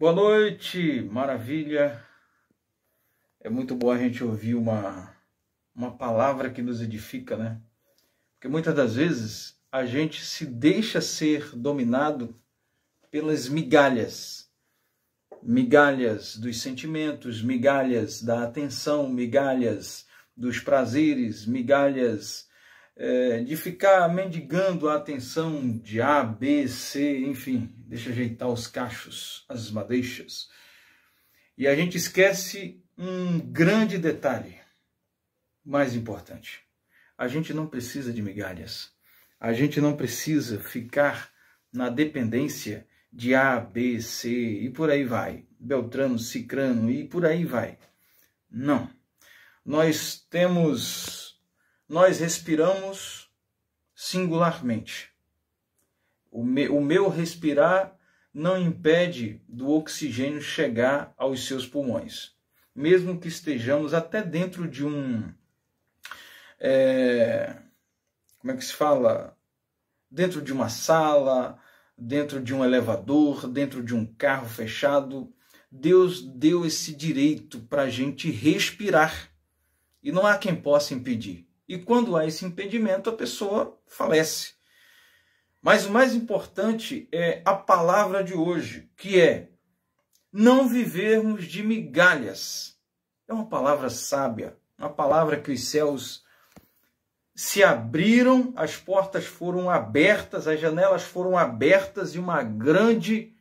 Boa noite, maravilha. É muito bom a gente ouvir uma, uma palavra que nos edifica, né? Porque muitas das vezes a gente se deixa ser dominado pelas migalhas. Migalhas dos sentimentos, migalhas da atenção, migalhas dos prazeres, migalhas é, de ficar mendigando a atenção de A, B, C, enfim, deixa ajeitar os cachos, as madeixas. E a gente esquece um grande detalhe, mais importante. A gente não precisa de migalhas. A gente não precisa ficar na dependência de A, B, C e por aí vai. Beltrano, Cicrano e por aí vai. Não. Nós temos nós respiramos singularmente. O, me, o meu respirar não impede do oxigênio chegar aos seus pulmões, mesmo que estejamos até dentro de um. É, como é que se fala? Dentro de uma sala, dentro de um elevador, dentro de um carro fechado. Deus deu esse direito para a gente respirar e não há quem possa impedir. E quando há esse impedimento, a pessoa falece. Mas o mais importante é a palavra de hoje, que é não vivermos de migalhas. É uma palavra sábia, uma palavra que os céus se abriram, as portas foram abertas, as janelas foram abertas e uma grande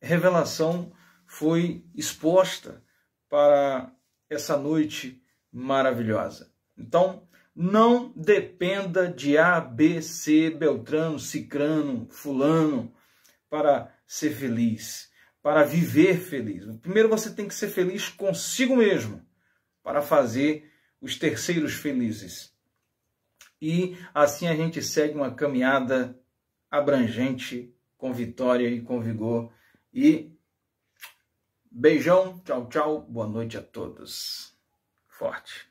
revelação foi exposta para essa noite maravilhosa. Então, não dependa de A, B, C, Beltrano, Cicrano, Fulano para ser feliz, para viver feliz. Primeiro você tem que ser feliz consigo mesmo para fazer os terceiros felizes. E assim a gente segue uma caminhada abrangente, com vitória e com vigor. E beijão, tchau, tchau, boa noite a todos. Forte.